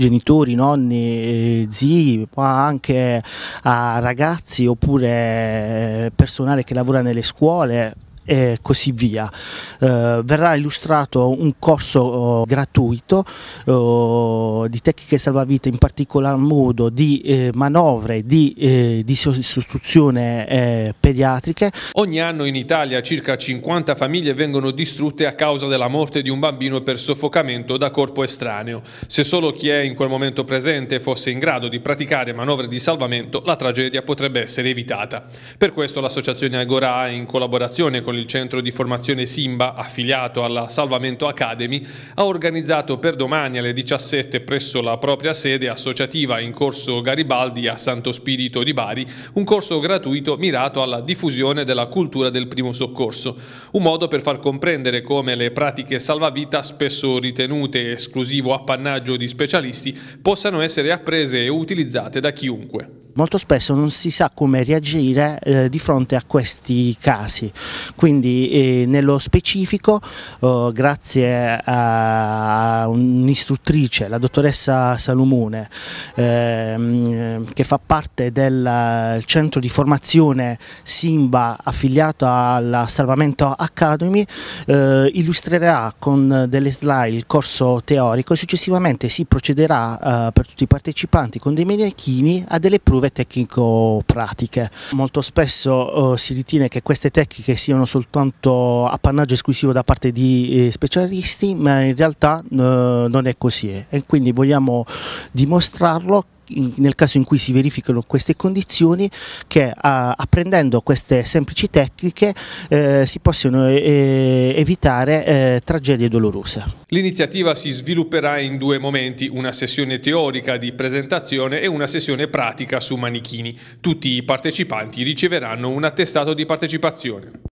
genitori, nonni, eh, zii, ma anche a ragazzi oppure eh, personale che lavora nelle scuole, e così via. Eh, verrà illustrato un corso oh, gratuito oh, di tecniche salvavita, in particolar modo di eh, manovre di, eh, di sostituzione eh, pediatriche. Ogni anno in Italia circa 50 famiglie vengono distrutte a causa della morte di un bambino per soffocamento da corpo estraneo. Se solo chi è in quel momento presente fosse in grado di praticare manovre di salvamento, la tragedia potrebbe essere evitata. Per questo l'associazione Agora, in collaborazione con il il centro di formazione Simba, affiliato alla Salvamento Academy, ha organizzato per domani alle 17 presso la propria sede associativa in corso Garibaldi a Santo Spirito di Bari un corso gratuito mirato alla diffusione della cultura del primo soccorso, un modo per far comprendere come le pratiche salvavita spesso ritenute esclusivo appannaggio di specialisti possano essere apprese e utilizzate da chiunque. Molto spesso non si sa come reagire eh, di fronte a questi casi, quindi eh, nello specifico eh, grazie a un'istruttrice, la dottoressa Salomone, ehm, che fa parte del centro di formazione Simba affiliato alla Salvamento Academy, eh, illustrerà con delle slide il corso teorico e successivamente si procederà eh, per tutti i partecipanti con dei menechini a delle prove curve tecnico-pratiche. Molto spesso eh, si ritiene che queste tecniche siano soltanto appannaggio esclusivo da parte di eh, specialisti, ma in realtà eh, non è così e quindi vogliamo dimostrarlo nel caso in cui si verificano queste condizioni che a, apprendendo queste semplici tecniche eh, si possono eh, evitare eh, tragedie dolorose. L'iniziativa si svilupperà in due momenti, una sessione teorica di presentazione e una sessione pratica su manichini. Tutti i partecipanti riceveranno un attestato di partecipazione.